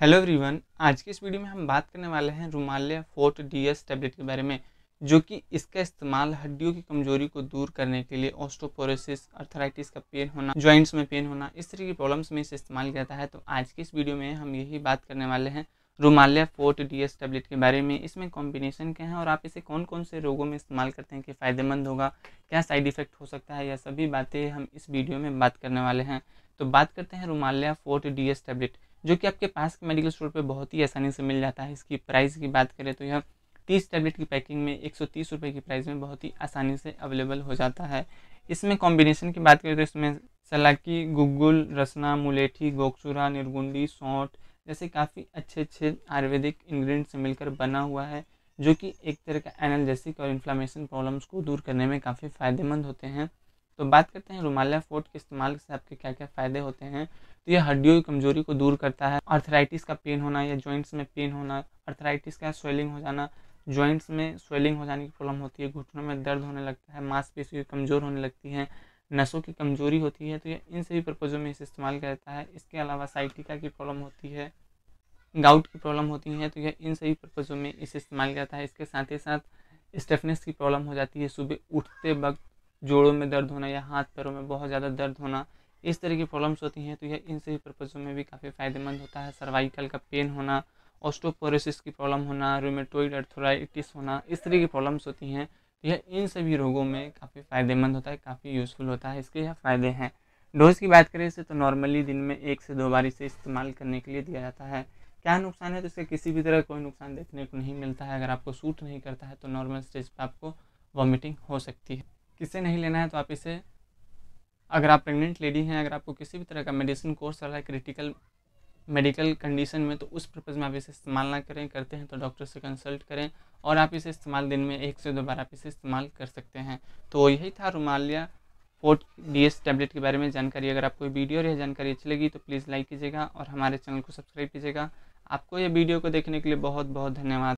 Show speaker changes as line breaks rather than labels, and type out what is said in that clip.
hello everyone आज के इस वीडियो में हम बात करने वाले हैं Rumalaya forte D S tablet के बारे में जो कि इसका इस्तेमाल हड्डियों की कमजोरी को दूर करने के लिए ऑस्टोपोरोसिस अर्थराइटिस का पेन होना जॉइंट्स में पेन होना इस तरह की प्रॉब्लम्स में इसे इस्तेमाल किया जाता है तो आज की इस वीडियो में हम यही बात करने वाले हैं Rumalaya forte D S tablet के बारे में इसमें कॉम्बिनेशन क्या है और आप इसे कौन कौन से रोगों में इस्तेमाल करते हैं कि फ़ायदेमंद होगा क्या साइड इफ़ेक्ट हो सकता है यह सभी बातें हम इस वीडियो में बात करने वाले हैं तो बात करते हैं Rumalaya forte D S tablet जो कि आपके पास के मेडिकल स्टोर पर बहुत ही आसानी से मिल जाता है इसकी प्राइस की बात करें तो यह तीस टैबलेट की पैकिंग में एक सौ तीस की प्राइस में बहुत ही आसानी से अवेलेबल हो जाता है इसमें कॉम्बिनेशन की बात करें तो इसमें सलाकी गुगुल रसना मुलेठी गोकचूरा निर्गुंडी सौंठ जैसे काफ़ी अच्छे अच्छे आयुर्वेदिक इंग्रेडिएंट से मिलकर बना हुआ है जो कि एक तरह का एनर्जेसिक और इन्फ्लामेशन प्रॉब्लम्स को दूर करने में काफ़ी फ़ायदेमंद होते हैं तो बात करते हैं रुमालिया फोर्ट के इस्तेमाल से आपके क्या क्या फ़ायदे होते हैं तो यह हड्डियों की कमजोरी को दूर करता है अर्थराइटिस का पेन होना या जॉइंट्स में पेन होना अर्थराइटिस का स्वेलिंग हो जाना जॉइंट्स में स्वेलिंग हो जाने की प्रॉब्लम होती है घुटनों में दर्द होने लगता है मांसपेशी कमज़ोर होने लगती है नसों की कमजोरी होती है तो ये इन सभी पर्पज़ों में इसे इस्तेमाल किया जाता है इसके अलावा साइटिका की प्रॉब्लम होती है गाउट की प्रॉब्लम होती है तो यह इन सभी पर्पज़ों में इसे इस्तेमाल किया जाता है इसके साथ ही साथ स्टेफनेस की प्रॉब्लम हो जाती है सुबह उठते वक्त जोड़ों में दर्द होना या हाथ पैरों में बहुत ज़्यादा दर्द होना इस तरह की प्रॉब्लम्स होती हैं तो यह इन सभी पर्पज़ों में भी काफ़ी फ़ायदेमंद होता है सर्वाइकल का पेन होना ऑस्टोपोरोसिस की प्रॉब्लम होना रोमेटोइड अर्थोराइटिस होना इस तरह की प्रॉब्लम्स होती हैं तो यह इन सभी रोगों में काफ़ी फ़ायदेमंद होता है काफ़ी यूज़फुल होता है इसके यह फ़ायदे हैं डोज की बात करें इसे तो नॉर्मली दिन में एक से दो बार इसे इस्तेमाल करने के लिए दिया जाता है क्या नुकसान है तो इसका किसी भी तरह कोई नुकसान देखने को नहीं मिलता है अगर आपको सूट नहीं करता है तो नॉर्मल स्टेज पर आपको वॉमिटिंग हो सकती है किसे नहीं लेना है तो आप इसे अगर आप प्रेग्नेंट लेडी हैं अगर आपको किसी भी तरह का मेडिसिन कोर्स चल रहा है क्रिटिकल मेडिकल कंडीशन में तो उस पर्पज़ में आप इसे इस्तेमाल ना करें करते हैं तो डॉक्टर से कंसल्ट करें और आप इसे इस्तेमाल दिन में एक से दो बार आप इसे इस्तेमाल कर सकते हैं तो यही था Rumalaya forte D S tablet के बारे में जानकारी अगर आपको वीडियो और यह जानकारी अच्छी लगी तो प्लीज़ लाइक कीजिएगा और हमारे चैनल को सब्सक्राइब कीजिएगा आपको यह वीडियो को देखने के लिए बहुत बहुत धन्यवाद